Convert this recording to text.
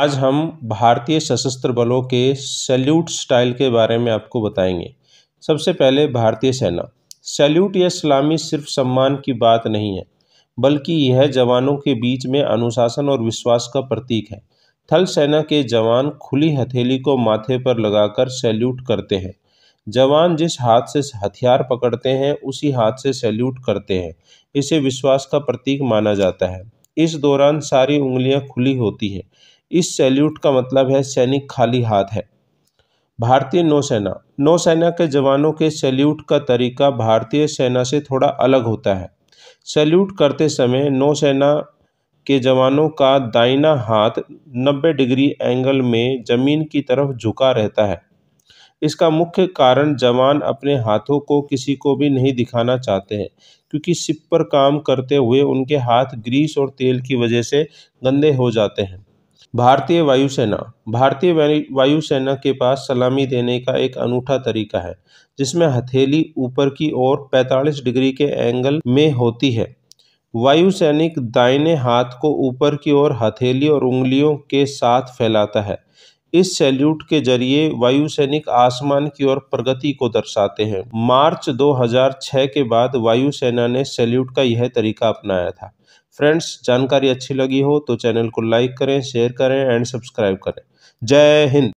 आज हम भारतीय सशस्त्र बलों के सैल्यूट स्टाइल के बारे में आपको बताएंगे सबसे पहले भारतीय सेना सैल्यूट या सलामी सिर्फ सम्मान की बात नहीं है बल्कि यह जवानों के बीच में अनुशासन और विश्वास का प्रतीक है थल सेना के जवान खुली हथेली को माथे पर लगाकर सैल्यूट करते हैं जवान जिस हाथ से हथियार पकड़ते हैं उसी हाथ से सैल्यूट करते हैं इसे विश्वास का प्रतीक माना जाता है इस दौरान सारी उंगलियां खुली होती हैं इस सैल्यूट का मतलब है सैनिक खाली हाथ है भारतीय नौसेना नौसेना के जवानों के सैल्यूट का तरीका भारतीय सेना से थोड़ा अलग होता है सैल्यूट करते समय नौसेना के जवानों का दाइना हाथ 90 डिग्री एंगल में जमीन की तरफ झुका रहता है इसका मुख्य कारण जवान अपने हाथों को किसी को भी नहीं दिखाना चाहते हैं क्योंकि सिप पर काम करते हुए उनके हाथ ग्रीस और तेल की वजह से गंदे हो जाते हैं भारतीय वायुसेना भारतीय वायुसेना के पास सलामी देने का एक अनूठा तरीका है जिसमें हथेली ऊपर की ओर 45 डिग्री के एंगल में होती है वायु सैनिक दाइने हाथ को ऊपर की ओर हथेली और उंगलियों के साथ फैलाता है इस सैल्यूट के जरिए वायु सैनिक आसमान की ओर प्रगति को दर्शाते हैं मार्च 2006 के बाद वायुसेना ने सैल्यूट का यह तरीका अपनाया था फ्रेंड्स जानकारी अच्छी लगी हो तो चैनल को लाइक करें शेयर करें एंड सब्सक्राइब करें जय हिंद